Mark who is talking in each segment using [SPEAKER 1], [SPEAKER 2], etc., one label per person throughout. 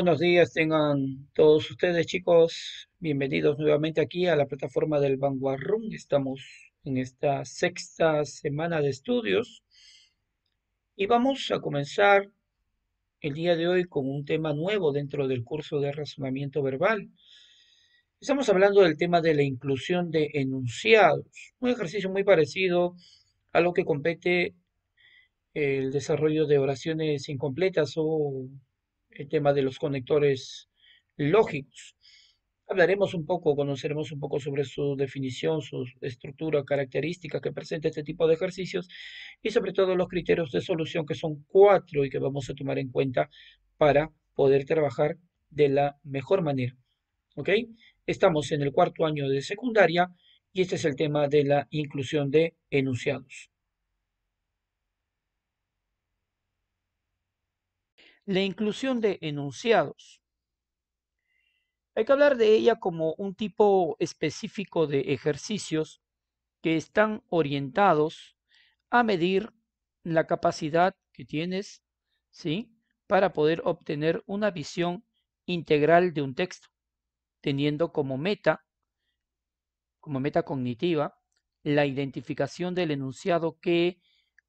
[SPEAKER 1] buenos días tengan todos ustedes, chicos. Bienvenidos nuevamente aquí a la plataforma del Vanguard Room. Estamos en esta sexta semana de estudios y vamos a comenzar el día de hoy con un tema nuevo dentro del curso de razonamiento verbal. Estamos hablando del tema de la inclusión de enunciados, un ejercicio muy parecido a lo que compete el desarrollo de oraciones incompletas o el tema de los conectores lógicos. Hablaremos un poco, conoceremos un poco sobre su definición, su estructura, características que presenta este tipo de ejercicios y sobre todo los criterios de solución que son cuatro y que vamos a tomar en cuenta para poder trabajar de la mejor manera. ¿Ok? Estamos en el cuarto año de secundaria y este es el tema de la inclusión de enunciados. la inclusión de enunciados. Hay que hablar de ella como un tipo específico de ejercicios que están orientados a medir la capacidad que tienes, ¿sí? Para poder obtener una visión integral de un texto, teniendo como meta, como meta cognitiva, la identificación del enunciado que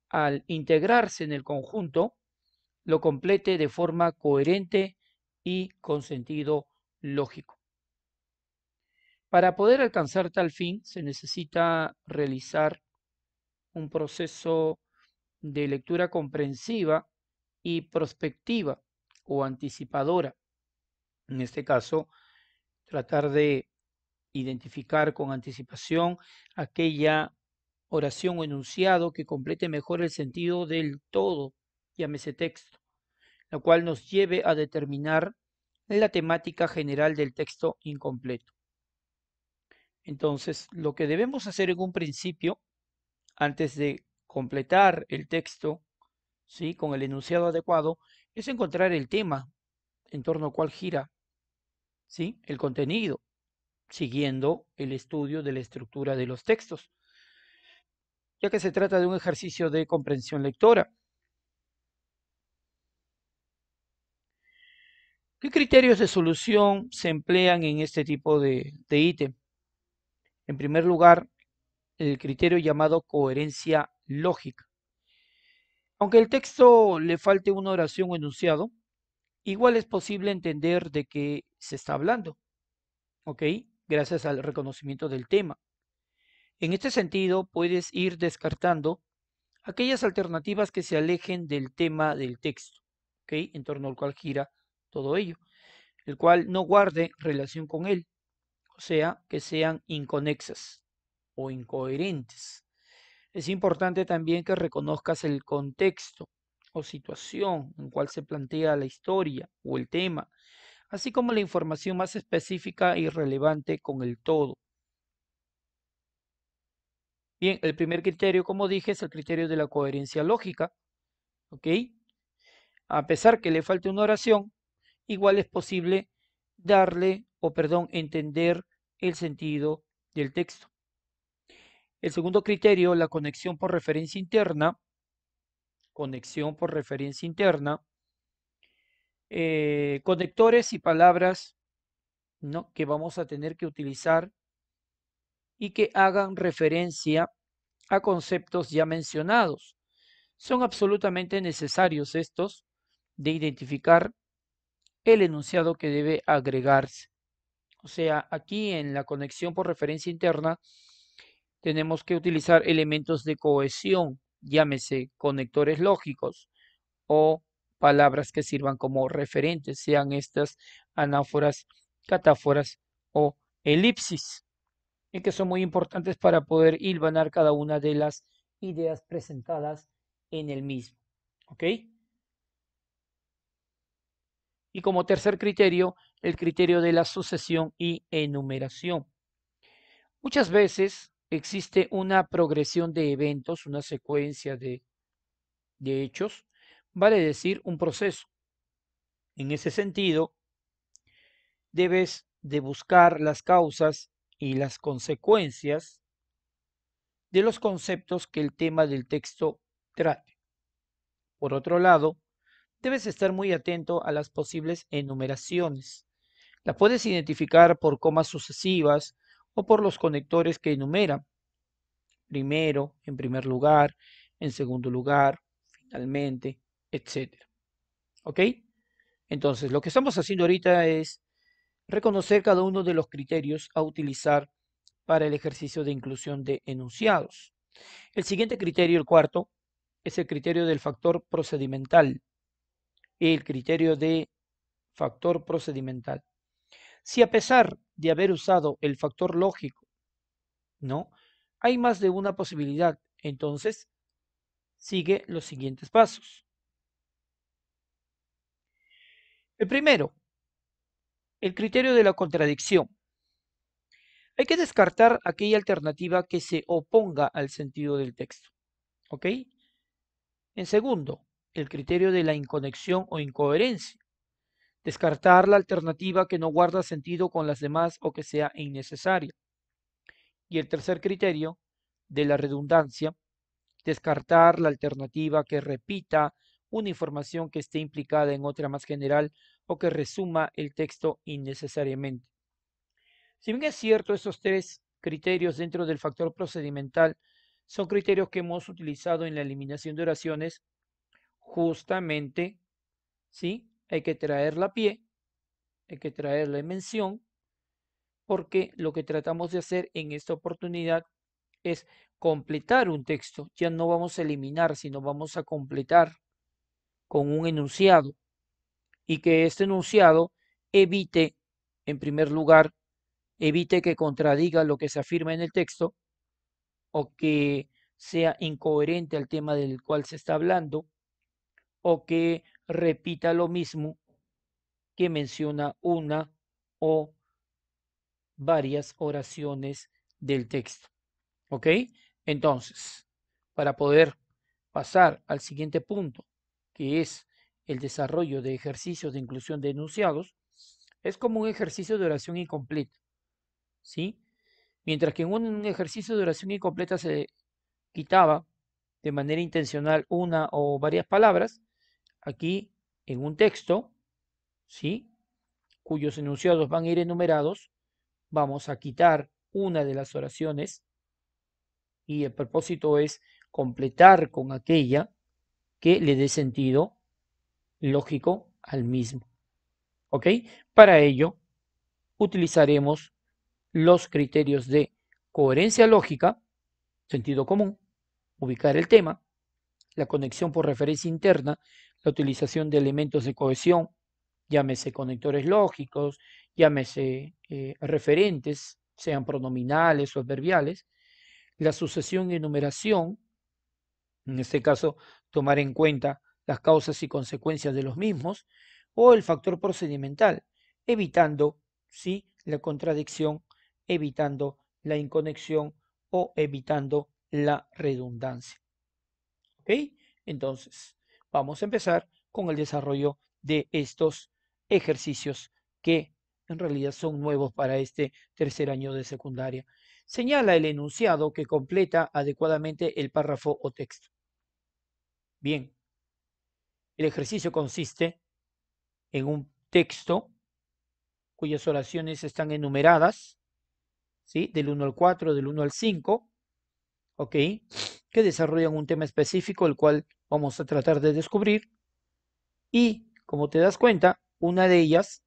[SPEAKER 1] al integrarse en el conjunto lo complete de forma coherente y con sentido lógico. Para poder alcanzar tal fin se necesita realizar un proceso de lectura comprensiva y prospectiva o anticipadora. En este caso, tratar de identificar con anticipación aquella oración o enunciado que complete mejor el sentido del todo ese texto, lo cual nos lleve a determinar la temática general del texto incompleto. Entonces, lo que debemos hacer en un principio, antes de completar el texto ¿sí? con el enunciado adecuado, es encontrar el tema en torno al cual gira ¿sí? el contenido, siguiendo el estudio de la estructura de los textos, ya que se trata de un ejercicio de comprensión lectora. ¿Qué criterios de solución se emplean en este tipo de, ítem? En primer lugar, el criterio llamado coherencia lógica. Aunque el texto le falte una oración o enunciado, igual es posible entender de qué se está hablando, ¿ok? Gracias al reconocimiento del tema. En este sentido, puedes ir descartando aquellas alternativas que se alejen del tema del texto, ¿ok? En torno al cual gira todo ello, el cual no guarde relación con él, o sea, que sean inconexas o incoherentes. Es importante también que reconozcas el contexto o situación en cual se plantea la historia o el tema, así como la información más específica y relevante con el todo. Bien, el primer criterio, como dije, es el criterio de la coherencia lógica. ¿Ok? A pesar que le falte una oración, igual es posible darle o, perdón, entender el sentido del texto. El segundo criterio, la conexión por referencia interna, conexión por referencia interna, eh, conectores y palabras ¿no? que vamos a tener que utilizar y que hagan referencia a conceptos ya mencionados. Son absolutamente necesarios estos de identificar el enunciado que debe agregarse. O sea, aquí en la conexión por referencia interna tenemos que utilizar elementos de cohesión, llámese conectores lógicos o palabras que sirvan como referentes, sean estas anáforas, catáforas o elipsis, y que son muy importantes para poder hilvanar cada una de las ideas presentadas en el mismo. ¿Ok? Y como tercer criterio, el criterio de la sucesión y enumeración. Muchas veces existe una progresión de eventos, una secuencia de, hechos, vale decir, un proceso. En ese sentido, debes de buscar las causas y las consecuencias de los conceptos que el tema del texto trate. Por otro lado, debes estar muy atento a las posibles enumeraciones. La puedes identificar por comas sucesivas o por los conectores que enumera. Primero, en primer lugar, en segundo lugar, finalmente, etc. ¿Ok? Entonces, lo que estamos haciendo ahorita es reconocer cada uno de los criterios a utilizar para el ejercicio de inclusión de enunciados. El siguiente criterio, el cuarto, es el criterio del factor procedimental el criterio de factor procedimental. Si a pesar de haber usado el factor lógico, ¿no? Hay más de una posibilidad, entonces sigue los siguientes pasos. El primero, el criterio de la contradicción. Hay que descartar aquella alternativa que se oponga al sentido del texto. ¿Ok? En segundo, el criterio de la inconexión o incoherencia, descartar la alternativa que no guarda sentido con las demás o que sea innecesaria. Y el tercer criterio, de la redundancia, descartar la alternativa que repita una información que esté implicada en otra más general o que resuma el texto innecesariamente. Si bien es cierto, estos tres criterios dentro del factor procedimental son criterios que hemos utilizado en la eliminación de oraciones justamente, ¿sí? Hay que traerla la pie, hay que traer la mención, porque lo que tratamos de hacer en esta oportunidad es completar un texto. Ya no vamos a eliminar, sino vamos a completar con un enunciado. Y que este enunciado evite, en primer lugar, evite que contradiga lo que se afirma en el texto o que sea incoherente al tema del cual se está hablando o que repita lo mismo que menciona una o varias oraciones del texto. ¿Ok? Entonces, para poder pasar al siguiente punto, que es el desarrollo de ejercicios de inclusión de enunciados, es como un ejercicio de oración incompleta. ¿Sí? Mientras que en un ejercicio de oración incompleta se quitaba de manera intencional una o varias palabras, aquí en un texto, ¿sí? cuyos enunciados van a ir enumerados, vamos a quitar una de las oraciones y el propósito es completar con aquella que le dé sentido lógico al mismo. ¿Ok? Para ello utilizaremos los criterios de coherencia lógica, sentido común, ubicar el tema, la conexión por referencia interna la utilización de elementos de cohesión, llámese conectores lógicos, llámese eh, referentes, sean pronominales o adverbiales, la sucesión y enumeración, en este caso tomar en cuenta las causas y consecuencias de los mismos, o el factor procedimental, evitando ¿sí? la contradicción, evitando la inconexión o evitando la redundancia. ¿Ok? Entonces, vamos a empezar con el desarrollo de estos ejercicios que en realidad son nuevos para este tercer año de secundaria. Señala el enunciado que completa adecuadamente el párrafo o texto. Bien, el ejercicio consiste en un texto cuyas oraciones están enumeradas, ¿sí? Del 1 al 4, del 1 al 5, ¿ok? Que desarrollan un tema específico, el cual vamos a tratar de descubrir. Y como te das cuenta, una de ellas,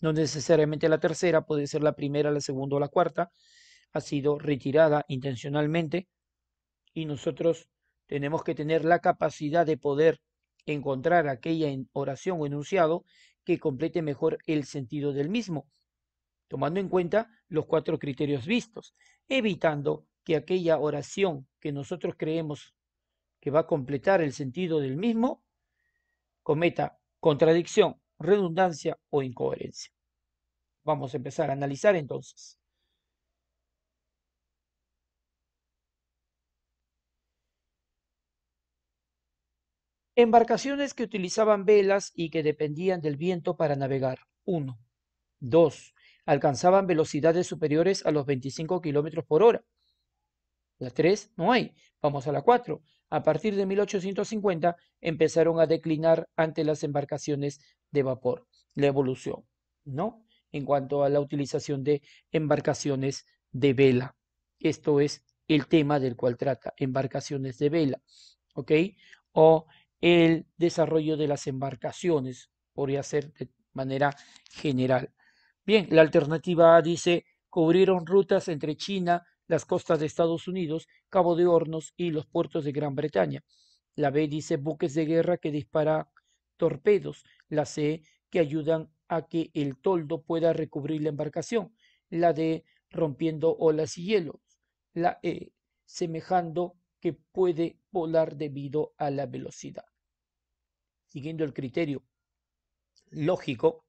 [SPEAKER 1] no necesariamente la tercera, puede ser la primera, la segunda o la cuarta, ha sido retirada intencionalmente y nosotros tenemos que tener la capacidad de poder encontrar aquella oración o enunciado que complete mejor el sentido del mismo, tomando en cuenta los cuatro criterios vistos, evitando que aquella oración que nosotros creemos que va a completar el sentido del mismo, cometa contradicción, redundancia o incoherencia. Vamos a empezar a analizar entonces. Embarcaciones que utilizaban velas y que dependían del viento para navegar. 1. 2. Alcanzaban velocidades superiores a los 25 kilómetros por hora. La 3 no hay. Vamos a la 4 a partir de 1850 empezaron a declinar ante las embarcaciones de vapor, la evolución, ¿no? En cuanto a la utilización de embarcaciones de vela. Esto es el tema del cual trata, embarcaciones de vela, ¿ok? O el desarrollo de las embarcaciones, podría ser de manera general. Bien, la alternativa A dice, cubrieron rutas entre China las costas de Estados Unidos, Cabo de Hornos y los puertos de Gran Bretaña. La B dice buques de guerra que disparan torpedos. La C que ayudan a que el toldo pueda recubrir la embarcación. La D rompiendo olas y hielos. La E semejando que puede volar debido a la velocidad. Siguiendo el criterio lógico,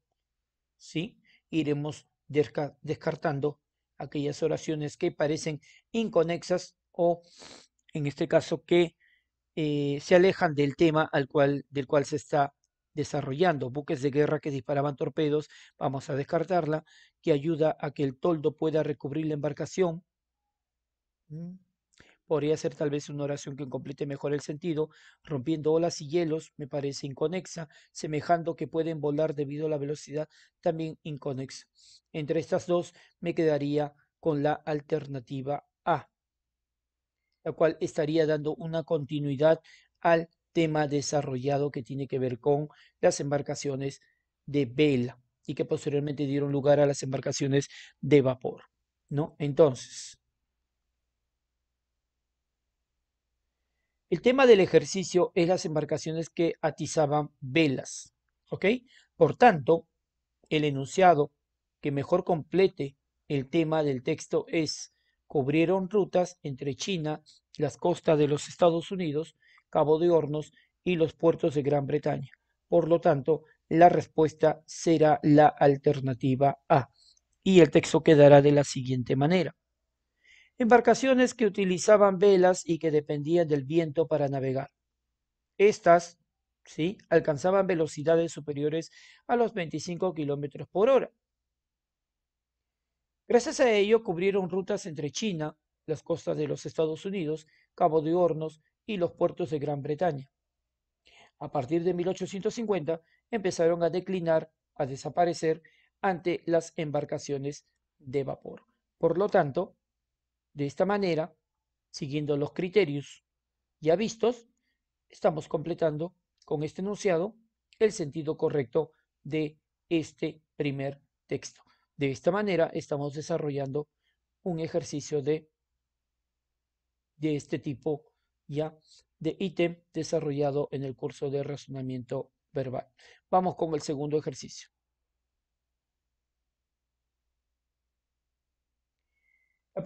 [SPEAKER 1] ¿sí? iremos descartando aquellas oraciones que parecen inconexas o, en este caso, que eh, se alejan del tema al cual, del cual se está desarrollando. Buques de guerra que disparaban torpedos, vamos a descartarla, que ayuda a que el toldo pueda recubrir la embarcación. Mm. Podría ser tal vez una oración que complete mejor el sentido, rompiendo olas y hielos, me parece inconexa, semejando que pueden volar debido a la velocidad, también inconexa. Entre estas dos me quedaría con la alternativa A, la cual estaría dando una continuidad al tema desarrollado que tiene que ver con las embarcaciones de vela y que posteriormente dieron lugar a las embarcaciones de vapor, ¿no? Entonces, El tema del ejercicio es las embarcaciones que atizaban velas. ¿Ok? Por tanto, el enunciado que mejor complete el tema del texto es cubrieron rutas entre China, las costas de los Estados Unidos, Cabo de Hornos y los puertos de Gran Bretaña. Por lo tanto, la respuesta será la alternativa A. Y el texto quedará de la siguiente manera embarcaciones que utilizaban velas y que dependían del viento para navegar. Estas, ¿sí? alcanzaban velocidades superiores a los 25 kilómetros por hora. Gracias a ello cubrieron rutas entre China, las costas de los Estados Unidos, Cabo de Hornos y los puertos de Gran Bretaña. A partir de 1850 empezaron a declinar, a desaparecer ante las embarcaciones de vapor. Por lo tanto, de esta manera, siguiendo los criterios ya vistos, estamos completando con este enunciado el sentido correcto de este primer texto. De esta manera estamos desarrollando un ejercicio de, de este tipo ya de ítem desarrollado en el curso de razonamiento verbal. Vamos con el segundo ejercicio.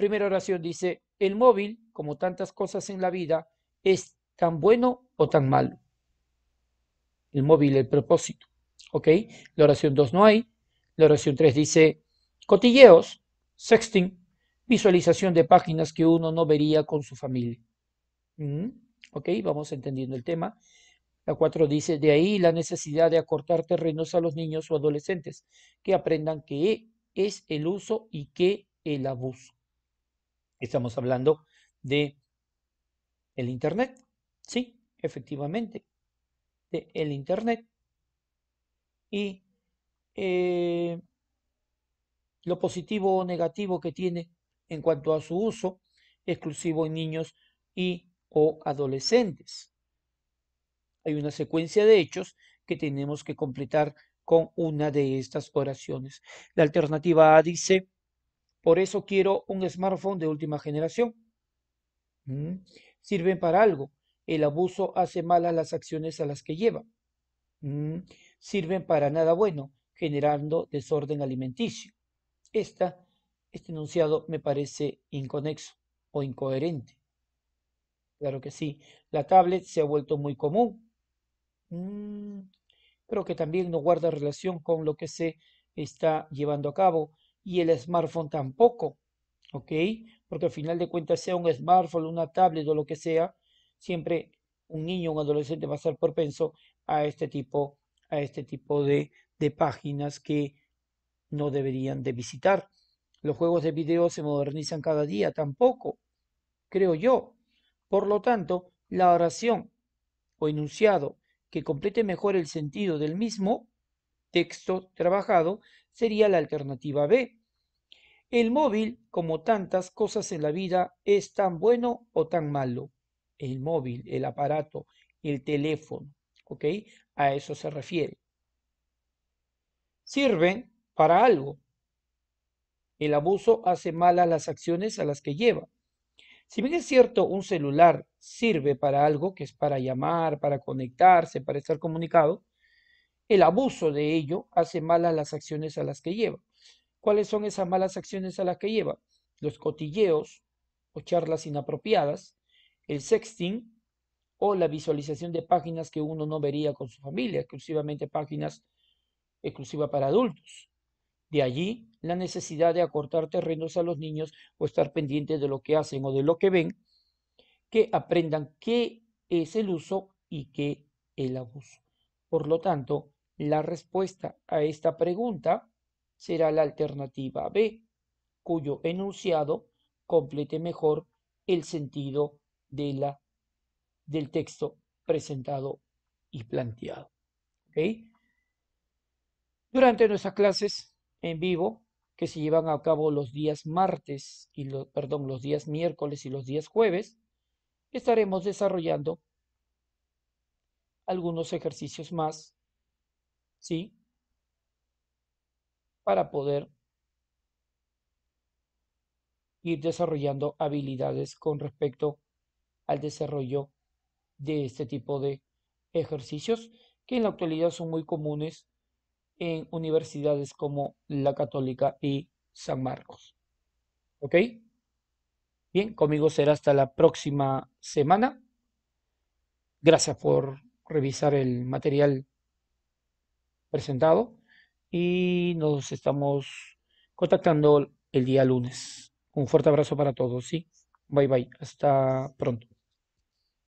[SPEAKER 1] primera oración dice, el móvil, como tantas cosas en la vida, es tan bueno o tan malo. El móvil, el propósito. ¿Ok? La oración 2 no hay. La oración 3 dice, cotilleos, sexting, visualización de páginas que uno no vería con su familia. Mm, ¿Ok? Vamos entendiendo el tema. La 4 dice, de ahí la necesidad de acortar terrenos a los niños o adolescentes, que aprendan que es el uso y que el abuso. Estamos hablando de el Internet. Sí, efectivamente, de el Internet. Y eh, lo positivo o negativo que tiene en cuanto a su uso exclusivo en niños y o adolescentes. Hay una secuencia de hechos que tenemos que completar con una de estas oraciones. La alternativa A dice, por eso quiero un smartphone de última generación. Mm, sirven para algo. El abuso hace malas las acciones a las que lleva. Mm, sirven para nada bueno, generando desorden alimenticio. este enunciado me parece inconexo o incoherente. Claro que sí, la tablet se ha vuelto muy común, pero mm, que también no guarda relación con lo que se está llevando a cabo y el smartphone tampoco, ¿ok? Porque al final de cuentas, sea un smartphone, una tablet o lo que sea, siempre un niño o un adolescente va a ser propenso a este tipo, a este tipo de, de páginas que no deberían de visitar. Los juegos de video se modernizan cada día, tampoco, creo yo. Por lo tanto, la oración o enunciado que complete mejor el sentido del mismo texto trabajado sería la alternativa B. El móvil, como tantas cosas en la vida, es tan bueno o tan malo. El móvil, el aparato, el teléfono, ¿ok? A eso se refiere. Sirven para algo. El abuso hace mal a las acciones a las que lleva. Si bien es cierto, un celular sirve para algo, que es para llamar, para conectarse, para estar comunicado, el abuso de ello hace malas las acciones a las que lleva. ¿Cuáles son esas malas acciones a las que lleva? Los cotilleos o charlas inapropiadas, el sexting o la visualización de páginas que uno no vería con su familia, exclusivamente páginas exclusivas para adultos. De allí la necesidad de acortar terrenos a los niños o estar pendientes de lo que hacen o de lo que ven, que aprendan qué es el uso y qué el abuso. Por lo tanto, la respuesta a esta pregunta será la alternativa B, cuyo enunciado complete mejor el sentido de la, del texto presentado y planteado. Durante nuestras clases en vivo, que se llevan a cabo los días martes y perdón, los días miércoles y los días jueves, estaremos desarrollando algunos ejercicios más ¿sí? Para poder ir desarrollando habilidades con respecto al desarrollo de este tipo de ejercicios que en la actualidad son muy comunes en universidades como la Católica y San Marcos. ¿Ok? Bien, conmigo será hasta la próxima semana. Gracias por revisar el material presentado y nos estamos contactando el día lunes. Un fuerte abrazo para todos, ¿sí? Bye bye, hasta pronto.